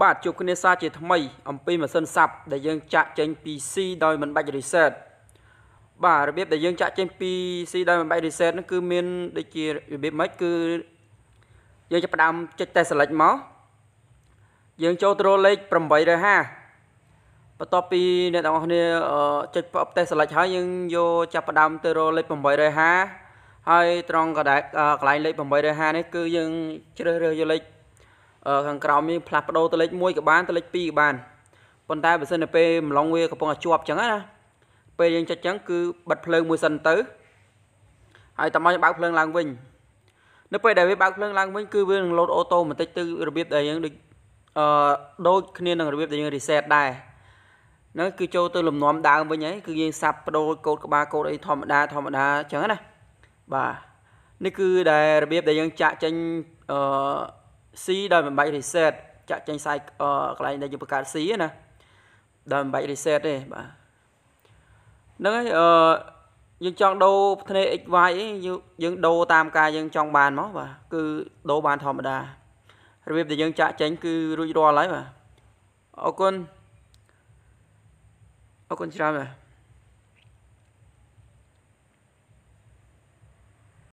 បាទជួបគ្នាសាជាថ្មី អំពីម៉ាស៊ីនសាប់ដែលយើងចាក់ចេញពី C ដោយមិនបាច់ reset បាទរបៀបដែលយើងចាក់ចេញពី C ដោយមិនបាច់ reset នោះគឺមានដូចជារបៀបម៉េចគឺយើងចាប់ផ្ដើមចុច test select មកយើងចូលទៅរលេខ850បន្ទាប់ពីអ្នកទាំងអស់គ្នាចុច test select ហើយយើងយកចាប់ផ្ដើមទៅរលេខ850ហើយ ត្រង់កន្លែងកន្លែងលេខ850នេះគឺយើងជ្រើសរើសយកលេខខាងក្រោមនេះផ្លាស់ប្ដូរទៅលេខ1ក៏បានទៅលេខ2ក៏បានប៉ុន្តែបើសិនទៅពេលម្លងវាកំពុងតែជាប់ចឹងណាពេលយើងចុចចឹងគឺបិទភ្លើងមួយសិនទៅហើយតាមមកបើកភ្លើងឡើងវិញ នៅពេលដែលវាបើកភ្លើងឡើងវិញ គឺវានឹងលោតអូតូម៉ាទិកទៅរបៀបដែលយើងដូចអឺដូចគ្នានឹងរបៀបដែលយើង reset ដែរហ្នឹងគឺចូលទៅលំនាំដើមវិញហើយគឺយើងសាប់បដូរកូដក្បាលកូដអីធម្មតាធម្មតាអញ្ចឹងណាបាទនេះគឺដែលរបៀបដែលយើងចាក់ចេញអឺ C ដោយមិនបាច់ reset ចាក់ចេញខ្សែកន្លែងដែលយើងបង្កើត C ណាដោយមិនបាច់ reset ទេបាទហ្នឹងហើយអឺយើងចង់ដូរផ្នែក XY យើងដូរតាមការយើងចង់បានមកបាទគឺដូរបានធម្មតារបៀបដែលយើងចាក់ចេញគឺរួចរាល់ហើយបាទអរគុណអរគុណច្រើនបាទ